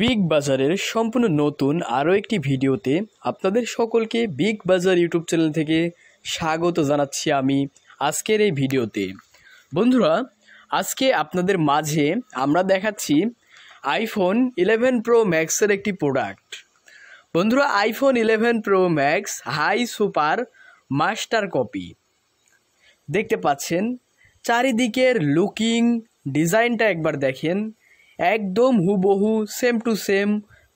big বাজারের সম্পূর্ণ নতুন আরও একটি ভিডিওতে আপনাদের সকলকে বিগ বাজার ইউটিউব চ্যানেল থেকে স্বাগত জানাচ্ছি আমি আজকের এই ভিডিওতে বন্ধুরা আজকে আপনাদের মাঝে আমরা দেখাচ্ছি আইফোন ইলেভেন প্রো ম্যাক্সের একটি প্রোডাক্ট বন্ধুরা iPhone eleven pro max high super master copy দেখতে পাচ্ছেন চারিদিকের লুকিং ডিজাইনটা একবার দেখেন একদম হুবহু সেম টু সেম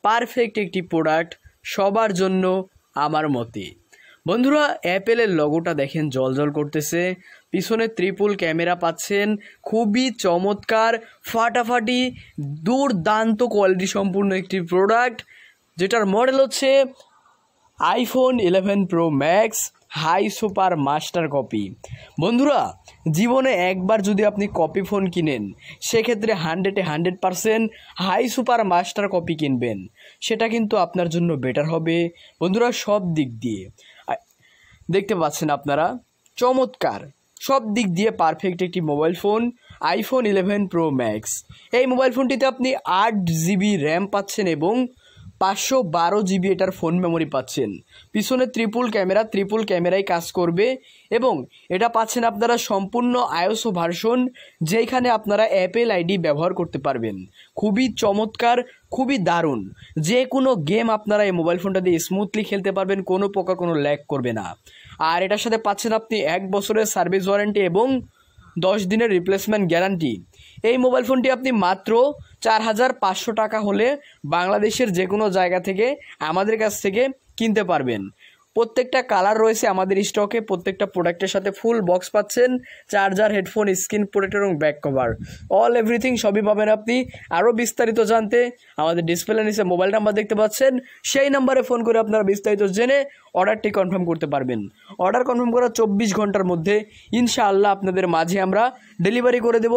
পারফেক্ট একটি প্রোডাক্ট সবার জন্য আমার মতে বন্ধুরা অ্যাপেলের লগোটা দেখেন জল করতেছে পিছনে ত্রিপুল ক্যামেরা পাচ্ছেন খুবই চমৎকার ফাটাফাটি দুর্দান্ত কোয়ালিটি সম্পূর্ণ একটি প্রোডাক্ট যেটার মডেল হচ্ছে iPhone eleven pro max high super master copy বন্ধুরা জীবনে একবার যদি আপনি কপি ফোন কিনেন সেক্ষেত্রে হান্ড্রেডে hundred percent high super master copy কিনবেন সেটা কিন্তু আপনার জন্য বেটার হবে বন্ধুরা সব দিক দিয়ে দেখতে পাচ্ছেন আপনারা চমৎকার সব দিক দিয়ে পারফেক্ট একটি mobile phone iPhone eleven pro max এই মোবাইল ফোনটিতে আপনি আট জিবি র্যাম পাচ্ছেন এবং পাঁচশো বারো জিবি এটার ফোন মেমোরি পাচ্ছেন পিছনে ত্রিপুল ক্যামেরা ত্রিপুল ক্যামেরায় কাজ করবে এবং এটা পাচ্ছেন আপনারা সম্পূর্ণ আয়োসো ভার্সন যেখানে আপনারা অ্যাপেল আইডি ব্যবহার করতে পারবেন খুবই চমৎকার খুবই দারুণ যে কোনো গেম আপনারা এই মোবাইল ফোনটা দিয়ে স্মুথলি খেলতে পারবেন কোনো পোকা কোনো ল্যাক করবে না আর এটার সাথে পাচ্ছেন আপনি এক বছরের সার্ভিস ওয়ারেন্টি এবং দশ দিনের রিপ্লেসমেন্ট গ্যারান্টি এই মোবাইল ফোনটি আপনি মাত্র চার হাজার পাঁচশো টাকা হলে বাংলাদেশের যে কোনো জায়গা থেকে আমাদের কাছ থেকে কিনতে পারবেন প্রত্যেকটা কালার রয়েছে আমাদের স্টকে প্রত্যেকটা প্রোডাক্টের সাথে ফুল বক্স পাচ্ছেন চার্জার হেডফোন স্ক্রিন প্রোডাক্ট এবং ব্যাক কভার অল এভরিথিং সবই পাবেন আপনি আরও বিস্তারিত জানতে আমাদের ডিসপ্লে নিচে মোবাইল নাম্বার দেখতে পাচ্ছেন সেই নাম্বারে ফোন করে আপনারা বিস্তারিত জেনে অর্ডারটি কনফার্ম করতে পারবেন অর্ডার কনফার্ম করা চব্বিশ ঘন্টার মধ্যে ইনশাআল্লাহ আপনাদের মাঝে আমরা ডেলিভারি করে দেব